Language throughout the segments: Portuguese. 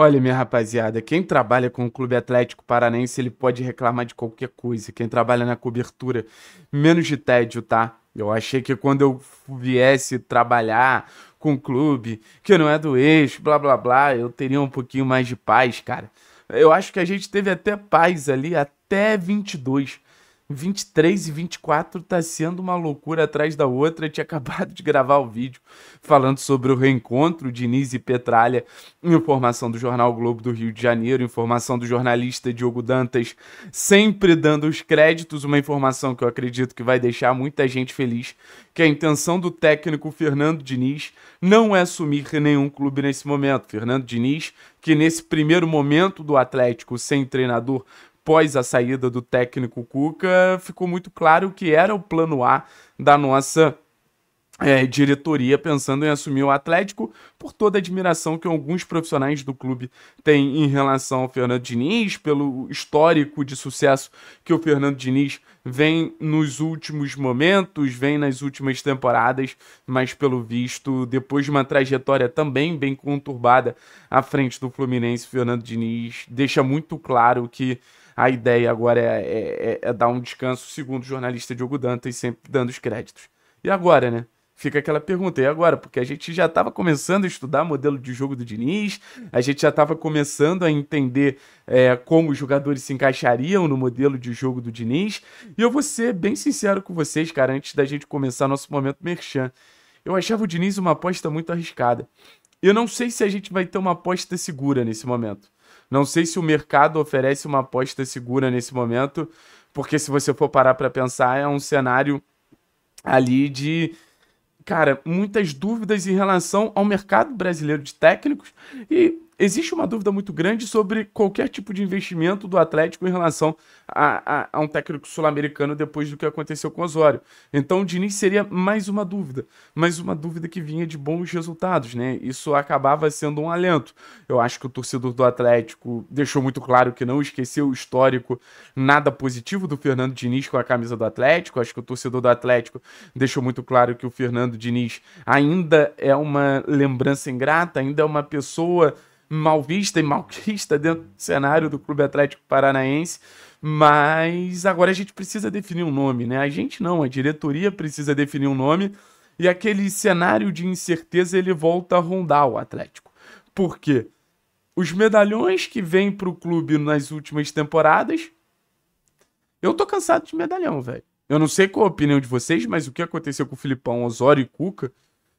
Olha, minha rapaziada, quem trabalha com o Clube Atlético Paranense, ele pode reclamar de qualquer coisa. Quem trabalha na cobertura, menos de tédio, tá? Eu achei que quando eu viesse trabalhar com o clube, que não é do eixo, blá blá blá, eu teria um pouquinho mais de paz, cara. Eu acho que a gente teve até paz ali até 22. 23 e 24 tá sendo uma loucura atrás da outra. Eu tinha acabado de gravar o vídeo falando sobre o reencontro de Diniz e Petralha, informação do Jornal Globo do Rio de Janeiro, informação do jornalista Diogo Dantas, sempre dando os créditos, uma informação que eu acredito que vai deixar muita gente feliz, que é a intenção do técnico Fernando Diniz não é assumir nenhum clube nesse momento. Fernando Diniz que nesse primeiro momento do Atlético sem treinador após a saída do técnico Cuca, ficou muito claro que era o plano A da nossa é, diretoria pensando em assumir o Atlético por toda a admiração que alguns profissionais do clube têm em relação ao Fernando Diniz, pelo histórico de sucesso que o Fernando Diniz vem nos últimos momentos, vem nas últimas temporadas, mas pelo visto, depois de uma trajetória também bem conturbada à frente do Fluminense, Fernando Diniz deixa muito claro que a ideia agora é, é, é, é dar um descanso, segundo o jornalista Diogo Dantas, sempre dando os créditos. E agora, né? Fica aquela pergunta, e agora? Porque a gente já estava começando a estudar modelo de jogo do Diniz, a gente já estava começando a entender é, como os jogadores se encaixariam no modelo de jogo do Diniz. E eu vou ser bem sincero com vocês, cara, antes da gente começar nosso momento merchan. Eu achava o Diniz uma aposta muito arriscada. Eu não sei se a gente vai ter uma aposta segura nesse momento. Não sei se o mercado oferece uma aposta segura nesse momento, porque se você for parar para pensar, é um cenário ali de cara, muitas dúvidas em relação ao mercado brasileiro de técnicos e existe uma dúvida muito grande sobre qualquer tipo de investimento do Atlético em relação a, a, a um técnico sul-americano depois do que aconteceu com o Osório. Então o Diniz seria mais uma dúvida, mais uma dúvida que vinha de bons resultados, né? Isso acabava sendo um alento. Eu acho que o torcedor do Atlético deixou muito claro que não esqueceu o histórico nada positivo do Fernando Diniz com a camisa do Atlético. Acho que o torcedor do Atlético deixou muito claro que o Fernando Diniz ainda é uma lembrança ingrata, ainda é uma pessoa mal vista e malquista dentro do cenário do Clube Atlético Paranaense, mas agora a gente precisa definir um nome, né? A gente não, a diretoria precisa definir um nome e aquele cenário de incerteza ele volta a rondar o Atlético. Por quê? Os medalhões que vêm para o clube nas últimas temporadas, eu tô cansado de medalhão, velho. Eu não sei qual a opinião de vocês, mas o que aconteceu com o Filipão, Osório e Cuca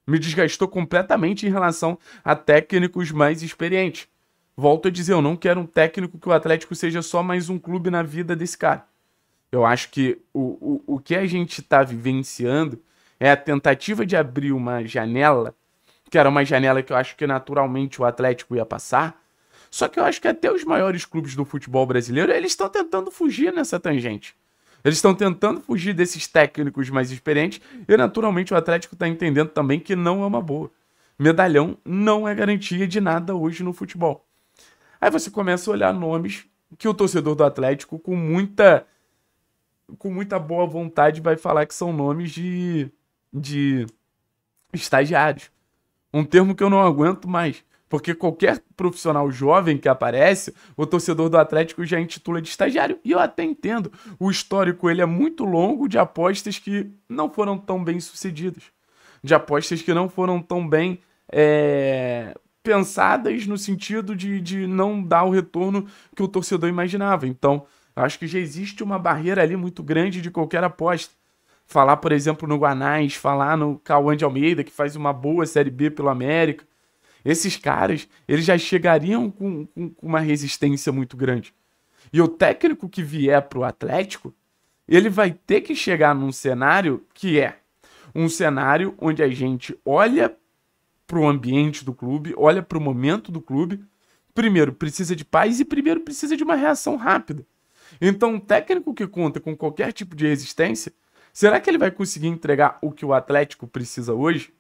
me desgastou completamente em relação a técnicos mais experientes. Volto a dizer, eu não quero um técnico que o Atlético seja só mais um clube na vida desse cara. Eu acho que o, o, o que a gente está vivenciando é a tentativa de abrir uma janela, que era uma janela que eu acho que naturalmente o Atlético ia passar. Só que eu acho que até os maiores clubes do futebol brasileiro, eles estão tentando fugir nessa tangente. Eles estão tentando fugir desses técnicos mais experientes e, naturalmente, o Atlético está entendendo também que não é uma boa. Medalhão não é garantia de nada hoje no futebol. Aí você começa a olhar nomes que o torcedor do Atlético, com muita, com muita boa vontade, vai falar que são nomes de, de estagiários. Um termo que eu não aguento mais. Porque qualquer profissional jovem que aparece, o torcedor do Atlético já intitula de estagiário. E eu até entendo. O histórico ele é muito longo de apostas que não foram tão bem sucedidas. De apostas que não foram tão bem é, pensadas no sentido de, de não dar o retorno que o torcedor imaginava. Então, acho que já existe uma barreira ali muito grande de qualquer aposta. Falar, por exemplo, no Guanais, falar no Cauã de Almeida, que faz uma boa Série B pelo América esses caras, eles já chegariam com, com, com uma resistência muito grande. E o técnico que vier para o Atlético, ele vai ter que chegar num cenário que é um cenário onde a gente olha para o ambiente do clube, olha para o momento do clube. Primeiro precisa de paz e primeiro precisa de uma reação rápida. Então, um técnico que conta com qualquer tipo de resistência, será que ele vai conseguir entregar o que o Atlético precisa hoje?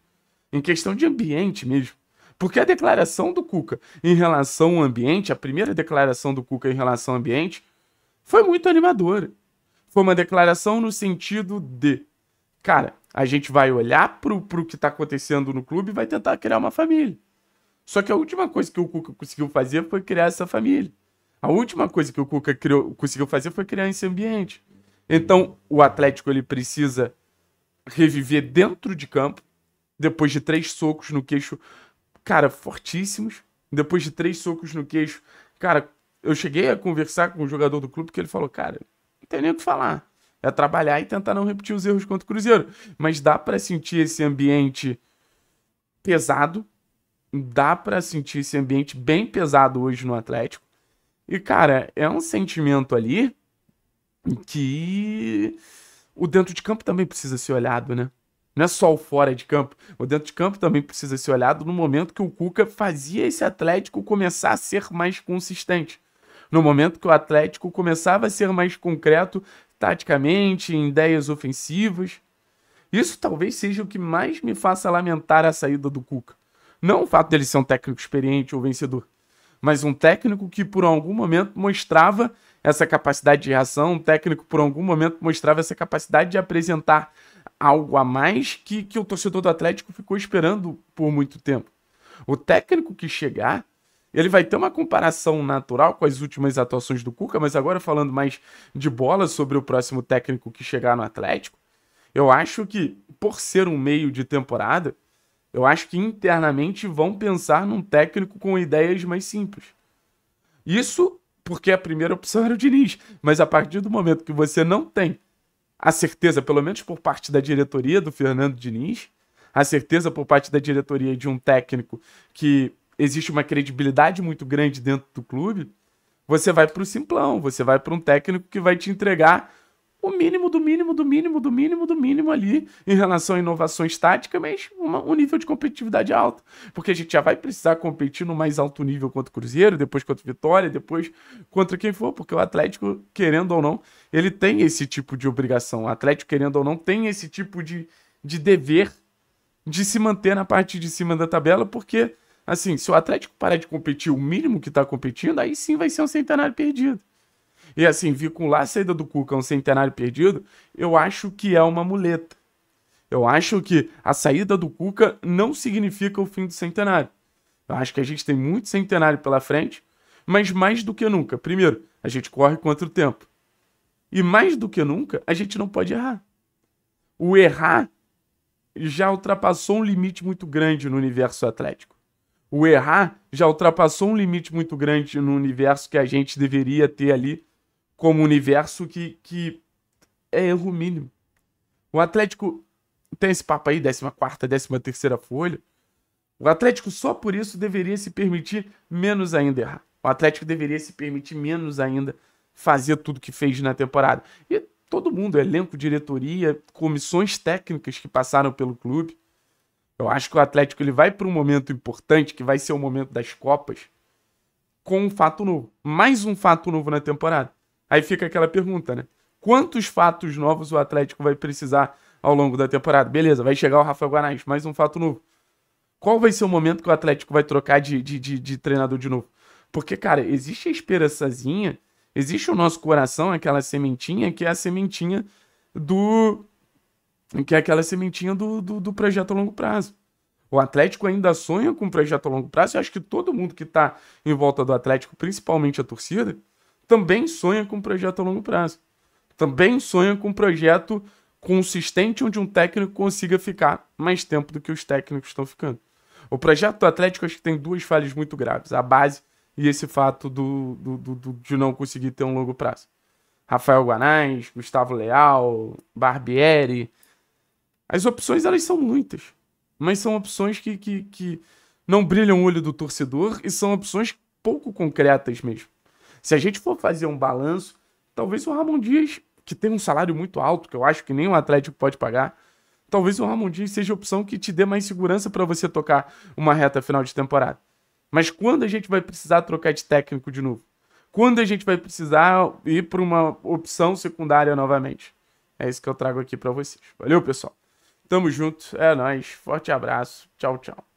Em questão de ambiente mesmo. Porque a declaração do Cuca em relação ao ambiente, a primeira declaração do Cuca em relação ao ambiente, foi muito animadora. Foi uma declaração no sentido de, cara, a gente vai olhar pro, pro que tá acontecendo no clube e vai tentar criar uma família. Só que a última coisa que o Cuca conseguiu fazer foi criar essa família. A última coisa que o Cuca criou, conseguiu fazer foi criar esse ambiente. Então, o Atlético ele precisa reviver dentro de campo, depois de três socos no queixo cara, fortíssimos. Depois de três socos no queixo, cara, eu cheguei a conversar com o jogador do clube que ele falou, cara, não tem nem o que falar. É trabalhar e tentar não repetir os erros contra o Cruzeiro. Mas dá para sentir esse ambiente pesado. Dá para sentir esse ambiente bem pesado hoje no Atlético. E, cara, é um sentimento ali que o dentro de campo também precisa ser olhado, né? Não é só o fora de campo. O dentro de campo também precisa ser olhado no momento que o Cuca fazia esse Atlético começar a ser mais consistente. No momento que o Atlético começava a ser mais concreto taticamente, em ideias ofensivas. Isso talvez seja o que mais me faça lamentar a saída do Cuca. Não o fato dele ser um técnico experiente ou vencedor, mas um técnico que por algum momento mostrava essa capacidade de reação, um técnico por algum momento mostrava essa capacidade de apresentar algo a mais que, que o torcedor do Atlético ficou esperando por muito tempo. O técnico que chegar, ele vai ter uma comparação natural com as últimas atuações do Cuca, mas agora falando mais de bola sobre o próximo técnico que chegar no Atlético, eu acho que, por ser um meio de temporada, eu acho que internamente vão pensar num técnico com ideias mais simples. Isso porque é a primeira opção era o Diniz, mas a partir do momento que você não tem a certeza, pelo menos por parte da diretoria do Fernando Diniz, a certeza por parte da diretoria de um técnico que existe uma credibilidade muito grande dentro do clube, você vai para o simplão, você vai para um técnico que vai te entregar o mínimo do mínimo do mínimo do mínimo do mínimo ali em relação a inovações táticas, mas uma, um nível de competitividade alto. Porque a gente já vai precisar competir no mais alto nível contra o Cruzeiro, depois contra o Vitória, depois contra quem for, porque o Atlético, querendo ou não, ele tem esse tipo de obrigação. O Atlético, querendo ou não, tem esse tipo de, de dever de se manter na parte de cima da tabela, porque, assim, se o Atlético parar de competir o mínimo que está competindo, aí sim vai ser um centenário perdido. E assim, vincular a saída do Cuca a um centenário perdido, eu acho que é uma muleta. Eu acho que a saída do Cuca não significa o fim do centenário. Eu acho que a gente tem muito centenário pela frente, mas mais do que nunca, primeiro, a gente corre contra o tempo. E mais do que nunca, a gente não pode errar. O errar já ultrapassou um limite muito grande no universo atlético. O errar já ultrapassou um limite muito grande no universo que a gente deveria ter ali como universo que, que é erro mínimo. O Atlético tem esse papo aí, 14 quarta, 13 terceira folha. O Atlético só por isso deveria se permitir menos ainda errar. O Atlético deveria se permitir menos ainda fazer tudo que fez na temporada. E todo mundo, elenco, diretoria, comissões técnicas que passaram pelo clube. Eu acho que o Atlético ele vai para um momento importante, que vai ser o momento das Copas, com um fato novo. Mais um fato novo na temporada. Aí fica aquela pergunta, né? Quantos fatos novos o Atlético vai precisar ao longo da temporada? Beleza, vai chegar o Rafael Guanais, mais um fato novo. Qual vai ser o momento que o Atlético vai trocar de, de, de, de treinador de novo? Porque, cara, existe a esperançazinha, existe o nosso coração, aquela sementinha, que é a sementinha do. que é aquela sementinha do, do, do projeto a longo prazo. O Atlético ainda sonha com um projeto a longo prazo. Eu acho que todo mundo que está em volta do Atlético, principalmente a torcida, também sonha com um projeto a longo prazo. Também sonha com um projeto consistente onde um técnico consiga ficar mais tempo do que os técnicos estão ficando. O projeto do Atlético acho que tem duas falhas muito graves: a base e esse fato do, do, do, do de não conseguir ter um longo prazo. Rafael Guanais, Gustavo Leal, Barbieri. As opções elas são muitas, mas são opções que, que, que não brilham o olho do torcedor e são opções pouco concretas mesmo. Se a gente for fazer um balanço, talvez o Ramon Dias, que tem um salário muito alto, que eu acho que nem um Atlético pode pagar, talvez o Ramon Dias seja a opção que te dê mais segurança para você tocar uma reta final de temporada. Mas quando a gente vai precisar trocar de técnico de novo? Quando a gente vai precisar ir para uma opção secundária novamente? É isso que eu trago aqui para vocês. Valeu, pessoal. Tamo junto, é nós. Forte abraço. Tchau, tchau.